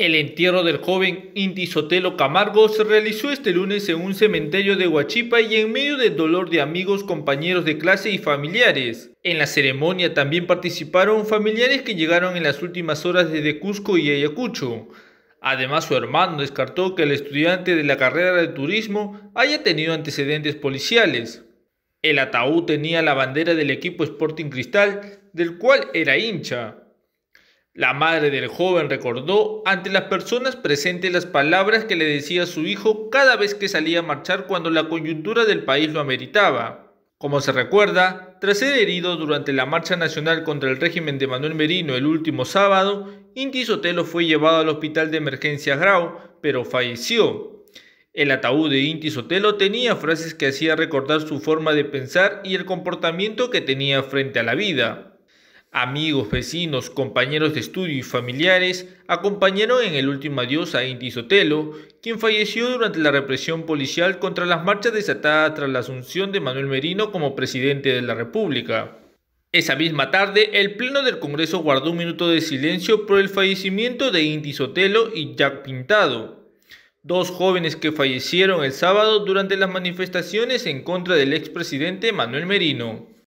El entierro del joven Indy Sotelo Camargo se realizó este lunes en un cementerio de Huachipa y en medio del dolor de amigos, compañeros de clase y familiares. En la ceremonia también participaron familiares que llegaron en las últimas horas desde Cusco y Ayacucho. Además, su hermano descartó que el estudiante de la carrera de turismo haya tenido antecedentes policiales. El ataúd tenía la bandera del equipo Sporting Cristal, del cual era hincha. La madre del joven recordó ante las personas presentes las palabras que le decía su hijo cada vez que salía a marchar cuando la coyuntura del país lo ameritaba. Como se recuerda, tras ser herido durante la marcha nacional contra el régimen de Manuel Merino el último sábado, Inti Sotelo fue llevado al hospital de emergencia Grau, pero falleció. El ataúd de Inti Sotelo tenía frases que hacía recordar su forma de pensar y el comportamiento que tenía frente a la vida. Amigos, vecinos, compañeros de estudio y familiares acompañaron en el último adiós a Indy Sotelo, quien falleció durante la represión policial contra las marchas desatadas tras la asunción de Manuel Merino como presidente de la República. Esa misma tarde, el Pleno del Congreso guardó un minuto de silencio por el fallecimiento de Indy Sotelo y Jack Pintado, dos jóvenes que fallecieron el sábado durante las manifestaciones en contra del expresidente Manuel Merino.